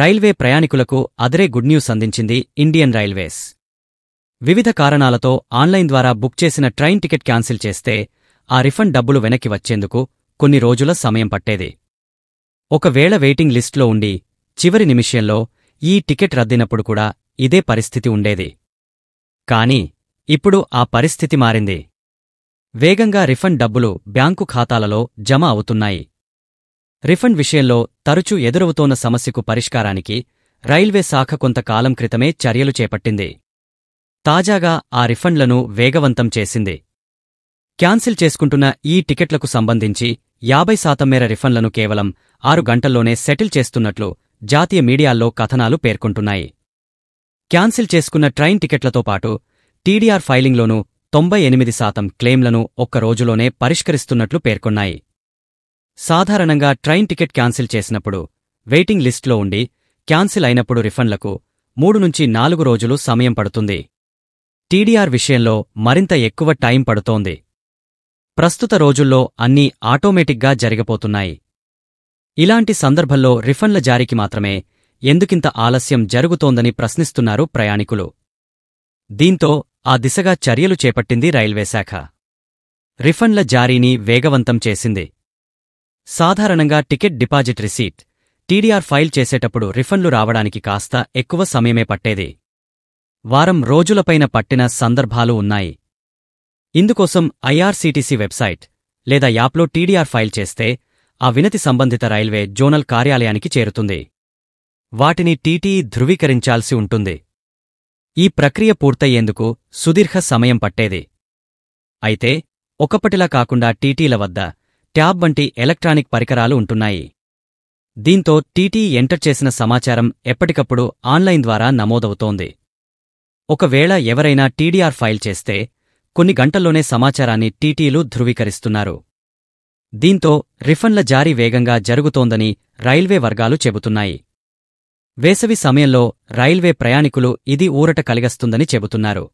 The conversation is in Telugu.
రైల్వే ప్రయాణికులకు అదరే గుడ్ న్యూస్ అందించింది ఇండియన్ రైల్వేస్ వివిధ కారణాలతో ఆన్లైన్ ద్వారా బుక్ చేసిన ట్రైన్ టికెట్ క్యాన్సిల్ చేస్తే ఆ రిఫండ్ డబ్బులు వెనక్కి వచ్చేందుకు కొన్ని రోజుల సమయం పట్టేది ఒకవేళ వెయిటింగ్ లిస్ట్లో ఉండి చివరి నిమిషంలో ఈ టికెట్ రద్దినప్పుడు కూడా ఇదే పరిస్థితి ఉండేది కాని ఇప్పుడు ఆ పరిస్థితి మారింది వేగంగా రిఫండ్ డబ్బులు బ్యాంకు ఖాతాలలో జమ అవుతున్నాయి రిఫండ్ విషయంలో తరచూ ఎదురవుతోన్న సమస్యకు పరిష్కారానికి రైల్వే శాఖ కొంతకాలం క్రితమే చర్యలు చేపట్టింది తాజాగా ఆ రిఫండ్లను వేగవంతం చేసింది క్యాన్సిల్ చేసుకుంటున్న ఈ టికెట్లకు సంబంధించి యాభై శాతం మేర రిఫండ్లను కేవలం ఆరు గంటల్లోనే సెటిల్ చేస్తున్నట్లు జాతీయ మీడియాల్లో కథనాలు పేర్కొంటున్నాయి క్యాన్సిల్ చేసుకున్న ట్రైన్ టికెట్లతో పాటు టీడీఆర్ ఫైలింగ్లోనూ తొంభై ఎనిమిది శాతం క్లెయిమ్లను ఒక్కరోజులోనే పరిష్కరిస్తున్నట్లు పేర్కొన్నాయి సాధారణంగా ట్రైన్ టికెట్ క్యాన్సిల్ చేసినప్పుడు వెయిటింగ్ లిస్ట్లో ఉండి క్యాన్సిల్ అయినప్పుడు రిఫండ్లకు మూడు నుంచి నాలుగు రోజులు సమయం పడుతుంది టీడీఆర్ విషయంలో మరింత ఎక్కువ టైం పడుతోంది ప్రస్తుత రోజుల్లో అన్నీ ఆటోమేటిక్గా జరిగిపోతున్నాయి ఇలాంటి సందర్భంలో రిఫండ్ల జారీకి మాత్రమే ఎందుకింత ఆలస్యం జరుగుతోందని ప్రశ్నిస్తున్నారు ప్రయాణికులు దీంతో ఆ దిశగా చర్యలు చేపట్టింది రైల్వేశాఖ రిఫండ్ల జారీని వేగవంతం చేసింది సాధారణంగా ticket deposit receipt TDR file చేసేటప్పుడు రిఫండ్లు రావడానికి కాస్త ఎక్కువ సమయమే పట్టేది వారం రోజులపైన పట్టిన సందర్భాలు ఉన్నాయి ఇందుకోసం ఐఆర్సీటీసీ వెబ్సైట్ లేదా యాప్లో టీడీఆర్ ఫైల్ చేస్తే ఆ వినతి సంబంధిత రైల్వే జోనల్ కార్యాలయానికి చేరుతుంది వాటిని టీటీ ధృవీకరించాల్సి ఉంటుంది ఈ ప్రక్రియ పూర్తయ్యేందుకు సుదీర్ఘ సమయం పట్టేది అయితే ఒకప్పటిలా కాకుండా టీటీల వద్ద ట్యాబ్ వంటి ఎలక్ట్రానిక్ పరికరాలు ఉంటున్నాయి దీంతో టీటీ ఎంటర్ చేసిన సమాచారం ఎప్పటికప్పుడు ఆన్లైన్ ద్వారా నమోదవుతోంది ఒకవేళ ఎవరైనా టీడీఆర్ ఫైల్ చేస్తే కొన్ని గంటల్లోనే సమాచారాన్ని టీటీలు ధృవీకరిస్తున్నారు దీంతో రిఫండ్ల జారీ వేగంగా జరుగుతోందని రైల్వే వర్గాలు చెబుతున్నాయి వేసవి సమయంలో రైల్వే ప్రయాణికులు ఇది ఊరట కలిగస్తుందని చెబుతున్నారు